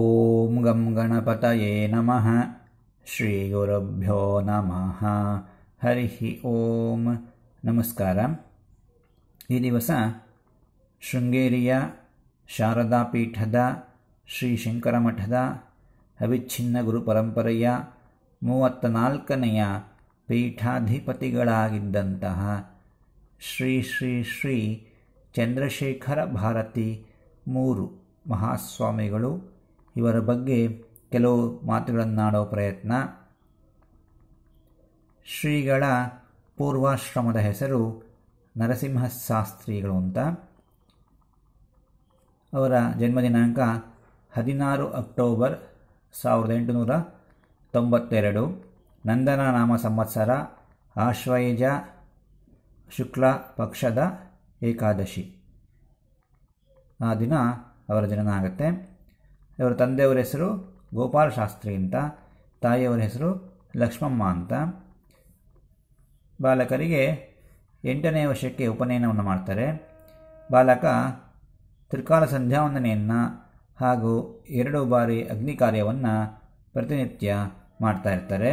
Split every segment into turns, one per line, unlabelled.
ಓಂ गं ನಮಃ ಶ್ರೀ ಗುರುಭ್ಯೋ ನಮಃ ಹರಿ ಓಂ ನಮಸ್ಕಾರ ಈ ದಿವಸ ಶೃಂಗೇರಿಯ ಶಾರದಾ ಪೀಠದ ಶ್ರೀ ಶಂಕರ ಮಠದ ಅವಿಚ್ಛಿನ್ನ ಗುರು ಪರಂಪರೆಯ ಮೂವತ್ತ ನಾಲ್ಕನೆಯ ಪೀಠಾಧಿಪತಿಗಳಾಗಿದ್ದಂತಹ ಶ್ರೀ ಶ್ರೀ ಶ್ರೀ ಚಂದ್ರಶೇಖರ ಭಾರತಿ ಮೂರು ಮಹಾಸ್ವಾಮಿಗಳು ಇವರ ಬಗ್ಗೆ ಕೆಲವು ಮಾತುಗಳನ್ನಾಡೋ ಪ್ರಯತ್ನ ಶ್ರೀಗಳ ಪೂರ್ವಾಶ್ರಮದ ಹೆಸರು ನರಸಿಂಹಶಾಸ್ತ್ರಿಗಳು ಅಂತ ಅವರ ಜನ್ಮದಿನಾಂಕ ಹದಿನಾರು ಅಕ್ಟೋಬರ್ ಸಾವಿರದ ಎಂಟುನೂರ ತೊಂಬತ್ತೆರಡು ನಂದನ ನಾಮ ಸಂವತ್ಸರ ಆಶ್ವಯುಜ ಶುಕ್ಲ ಪಕ್ಷದ ಏಕಾದಶಿ ಆ ದಿನ ಅವರ ಜನನ ಆಗುತ್ತೆ ಇವರ ತಂದೆಯವರ ಹೆಸರು ಗೋಪಾಲ ಶಾಸ್ತ್ರಿ ಅಂತ ತಾಯಿಯವರ ಹೆಸರು ಲಕ್ಷ್ಮಮ್ಮ ಅಂತ ಬಾಲಕರಿಗೆ ಎಂಟನೇ ವರ್ಷಕ್ಕೆ ಉಪನಯನವನ್ನು ಮಾಡ್ತಾರೆ ಬಾಲಕ ತ್ರಿಕಾಲ ಸಂಧ್ಯಾವಂದನೆಯನ್ನು ಹಾಗೂ ಎರಡು ಬಾರಿ ಅಗ್ನಿ ಕಾರ್ಯವನ್ನು ಪ್ರತಿನಿತ್ಯ ಮಾಡ್ತಾ ಇರ್ತಾರೆ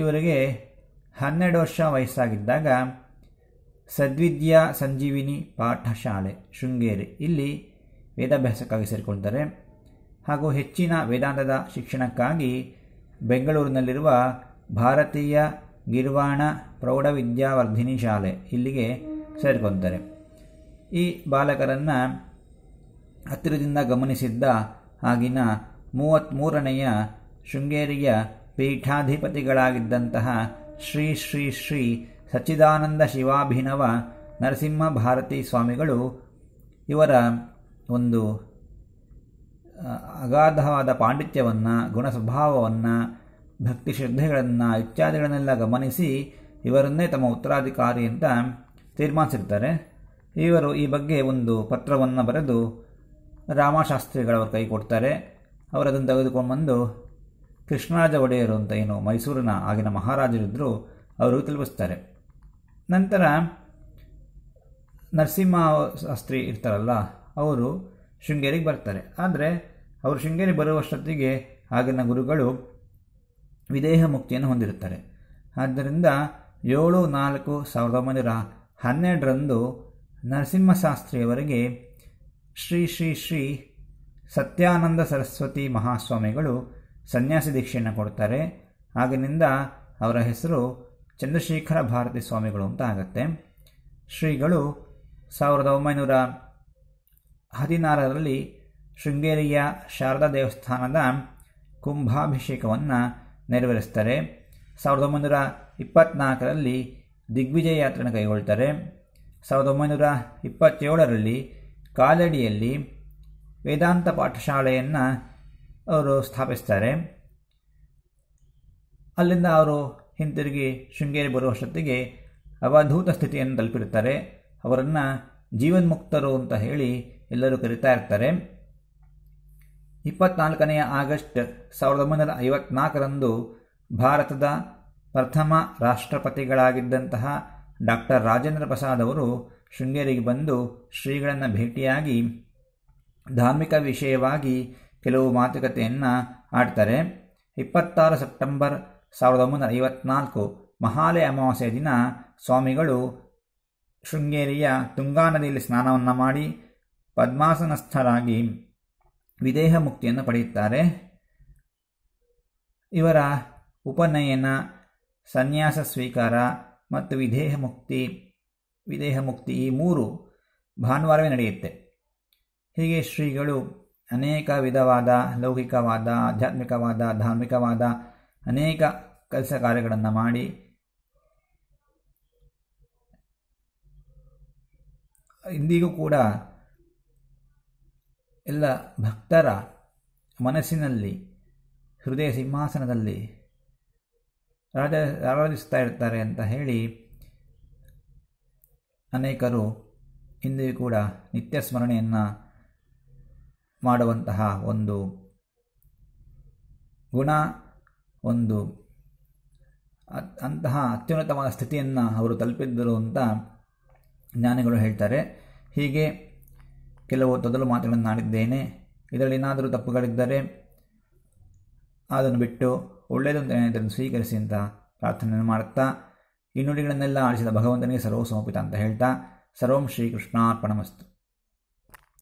ಇವರಿಗೆ ಹನ್ನೆರಡು ವರ್ಷ ವಯಸ್ಸಾಗಿದ್ದಾಗ ಸದ್ವಿದ್ಯಾ ಸಂಜೀವಿನಿ ಪಾಠಶಾಲೆ ಶೃಂಗೇರಿ ಇಲ್ಲಿ ವೇದಾಭ್ಯಾಸಕ್ಕಾಗಿ ಸೇರಿಕೊಳ್ತಾರೆ ಹಾಗೂ ಹೆಚ್ಚಿನ ವೇದಾಂತದ ಶಿಕ್ಷಣಕ್ಕಾಗಿ ಬೆಂಗಳೂರಿನಲ್ಲಿರುವ ಭಾರತೀಯ ಗಿರ್ವಾಣ ಪ್ರೌಢವಿದ್ಯಾವರ್ಧಿನಿ ಶಾಲೆ ಇಲ್ಲಿಗೆ ಸೇರಿಕೊಳ್ತಾರೆ ಈ ಬಾಲಕರನ್ನು ಹತ್ತಿರದಿಂದ ಗಮನಿಸಿದ್ದ ಆಗಿನ ಮೂವತ್ತ್ಮೂರನೆಯ ಶೃಂಗೇರಿಯ ಪೀಠಾಧಿಪತಿಗಳಾಗಿದ್ದಂತಹ ಶ್ರೀ ಶ್ರೀ ಶ್ರೀ ಸಚ್ಚಿದಾನಂದ ಶಿವಾಭಿನವ ನರಸಿಂಹ ಭಾರತಿ ಸ್ವಾಮಿಗಳು ಇವರ ಒಂದು ಅಗಾಧವಾದ ಪಾಂಡಿತ್ಯವನ್ನು ಗುಣಸ್ವಭಾವವನ್ನು ಭಕ್ತಿ ಶ್ರದ್ಧೆಗಳನ್ನು ಇತ್ಯಾದಿಗಳನ್ನೆಲ್ಲ ಗಮನಿಸಿ ಇವರನ್ನೇ ತಮ್ಮ ಉತ್ತರಾಧಿಕಾರಿ ಅಂತ ತೀರ್ಮಾನಿಸಿರ್ತಾರೆ ಇವರು ಈ ಬಗ್ಗೆ ಒಂದು ಪತ್ರವನ್ನು ಬರೆದು ರಾಮಶಾಸ್ತ್ರಿಗಳವರು ಕೈ ಕೊಡ್ತಾರೆ ಅವರದನ್ನು ತೆಗೆದುಕೊಂಡು ಬಂದು ಕೃಷ್ಣರಾಜ ಒಡೆಯರು ಅಂತ ಏನು ಮೈಸೂರಿನ ಆಗಿನ ಮಹಾರಾಜರಿದ್ದರು ಅವರು ತಿಳಿಸ್ತಾರೆ ನಂತರ ನರಸಿಂಹ ಶಾಸ್ತ್ರಿ ಇರ್ತಾರಲ್ಲ ಅವರು ಶೃಂಗೇರಿಗೆ ಬರ್ತಾರೆ ಆದರೆ ಅವರು ಶೃಂಗೇರಿ ಬರುವಷ್ಟೊತ್ತಿಗೆ ಆಗಿನ ಗುರುಗಳು ವಿದೇಹ ಮುಕ್ತಿಯನ್ನು ಹೊಂದಿರುತ್ತಾರೆ ಆದ್ದರಿಂದ ಏಳು ನಾಲ್ಕು ಸಾವಿರದ ಒಂಬೈನೂರ ಹನ್ನೆರಡರಂದು ನರಸಿಂಹಶಾಸ್ತ್ರಿಯವರಿಗೆ ಶ್ರೀ ಶ್ರೀ ಶ್ರೀ ಸತ್ಯಾನಂದ ಸರಸ್ವತಿ ಮಹಾಸ್ವಾಮಿಗಳು ಸನ್ಯಾಸಿ ದೀಕ್ಷೆಯನ್ನು ಕೊಡ್ತಾರೆ ಆಗಿನಿಂದ ಅವರ ಹೆಸರು ಚಂದ್ರಶೇಖರ ಭಾರತಿ ಸ್ವಾಮಿಗಳು ಅಂತ ಆಗುತ್ತೆ ಶ್ರೀಗಳು ಸಾವಿರದ ಒಂಬೈನೂರ ಹದಿನಾರರಲ್ಲಿ ಶೃಂಗೇರಿಯ ಶಾರದಾ ದೇವಸ್ಥಾನದ ಕುಂಭಾಭಿಷೇಕವನ್ನು ನೆರವೇರಿಸ್ತಾರೆ ಸಾವಿರದ ಒಂಬೈನೂರ ಇಪ್ಪತ್ತ್ನಾಲ್ಕರಲ್ಲಿ ದಿಗ್ವಿಜಯ ಯಾತ್ರೆಯನ್ನು ಕೈಗೊಳ್ತಾರೆ ಸಾವಿರದ ಒಂಬೈನೂರ ಇಪ್ಪತ್ತೇಳರಲ್ಲಿ ಕಾಲಡಿಯಲ್ಲಿ ವೇದಾಂತ ಪಾಠಶಾಲೆಯನ್ನು ಅವರು ಸ್ಥಾಪಿಸ್ತಾರೆ ಅಲ್ಲಿಂದ ಅವರು ಹಿಂತಿರುಗಿ ಶೃಂಗೇರಿ ಬರುವಷ್ಟೊತ್ತಿಗೆ ಅವಧೂತ ಸ್ಥಿತಿಯನ್ನು ತಲುಪಿರುತ್ತಾರೆ ಅವರನ್ನು ಜೀವನ್ಮುಕ್ತರು ಅಂತ ಹೇಳಿ ಎಲ್ಲರೂ ಕರೀತಾ ಇರ್ತಾರೆ ಇಪ್ಪತ್ನಾಲ್ಕನೆಯ ಆಗಸ್ಟ್ ಸಾವಿರದ ಒಂಬೈನೂರ ಐವತ್ನಾಲ್ಕರಂದು ಭಾರತದ ಪ್ರಥಮ ರಾಷ್ಟ್ರಪತಿಗಳಾಗಿದ್ದಂತಹ ಡಾಕ್ಟರ್ ರಾಜೇಂದ್ರ ಪ್ರಸಾದ್ ಅವರು ಶೃಂಗೇರಿಗೆ ಬಂದು ಶ್ರೀಗಳನ್ನು ಭೇಟಿಯಾಗಿ ಧಾರ್ಮಿಕ ವಿಷಯವಾಗಿ ಕೆಲವು ಮಾತುಕತೆಯನ್ನು ಆಡ್ತಾರೆ ಇಪ್ಪತ್ತಾರು ಸೆಪ್ಟೆಂಬರ್ ಸಾವಿರದ ಒಂಬೈನೂರ ಐವತ್ನಾಲ್ಕು ಮಹಾಲಯ ಅಮಾವಾಸ್ಯ ದಿನ ಸ್ವಾಮಿಗಳು ಶೃಂಗೇರಿಯ ತುಂಗಾ ನದಿಯಲ್ಲಿ ಸ್ನಾನವನ್ನು ಮಾಡಿ ಪದ್ಮಾಸನಸ್ಥರಾಗಿ ವಿದೇಹ ಮುಕ್ತಿಯನ್ನು ಪಡೆಯುತ್ತಾರೆ ಇವರ ಉಪನಯನ ಸನ್ಯಾಸ ಸ್ವೀಕಾರ ಮತ್ತು ವಿದೇಹ ಮುಕ್ತಿ ವಿದೇಹ ಮುಕ್ತಿ ಈ ಮೂರು ಭಾನುವಾರವೇ ನಡೆಯುತ್ತೆ ಹೀಗೆ ಶ್ರೀಗಳು ಅನೇಕ ವಿಧವಾದ ಲೌಕಿಕವಾದ ಆಧ್ಯಾತ್ಮಿಕವಾದ ಧಾರ್ಮಿಕವಾದ ಅನೇಕ ಕೆಲಸ ಕಾರ್ಯಗಳನ್ನು ಮಾಡಿ ಇಂದಿಗೂ ಕೂಡ ಎಲ್ಲ ಭಕ್ತರ ಮನಸ್ಸಿನಲ್ಲಿ ಹೃದಯ ಸಿಂಹಾಸನದಲ್ಲಿ ರಾಜ ಆರಾಧಿಸ್ತಾ ಇರ್ತಾರೆ ಅಂತ ಹೇಳಿ ಅನೇಕರು ಇಂದಿಗೂ ಕೂಡ ನಿತ್ಯ ಸ್ಮರಣೆಯನ್ನು ಮಾಡುವಂತಹ ಒಂದು ಗುಣ ಒಂದು ಅಂತಹ ಅತ್ಯುನ್ನತವಾದ ಸ್ಥಿತಿಯನ್ನು ಅವರು ತಲುಪಿದ್ದರು ಅಂತ ಜ್ಞಾನಿಗಳು ಹೇಳ್ತಾರೆ ಹೀಗೆ ಕೆಲವು ತೊದಲು ಮಾತುಗಳನ್ನು ಇದರಲ್ಲಿ ಏನಾದರೂ ತಪ್ಪುಗಳಿದ್ದರೆ ಅದನ್ನು ಬಿಟ್ಟು ಇದನ್ನು ಸ್ವೀಕರಿಸಿ ಅಂತ ಪ್ರಾರ್ಥನೆಯನ್ನು ಮಾಡುತ್ತಾ ಇನ್ನುಡಿಗಳನ್ನೆಲ್ಲ ನುಡಿಗಳನ್ನೆಲ್ಲ ಆಡಿಸಿದ ಭಗವಂತನಿಗೆ ಸರ್ವಸಮರ್ಪಿತ ಅಂತ ಹೇಳ್ತಾ ಸರ್ವಂ ಶ್ರೀಕೃಷ್ಣಾರ್ಪಣಮಸ್ತು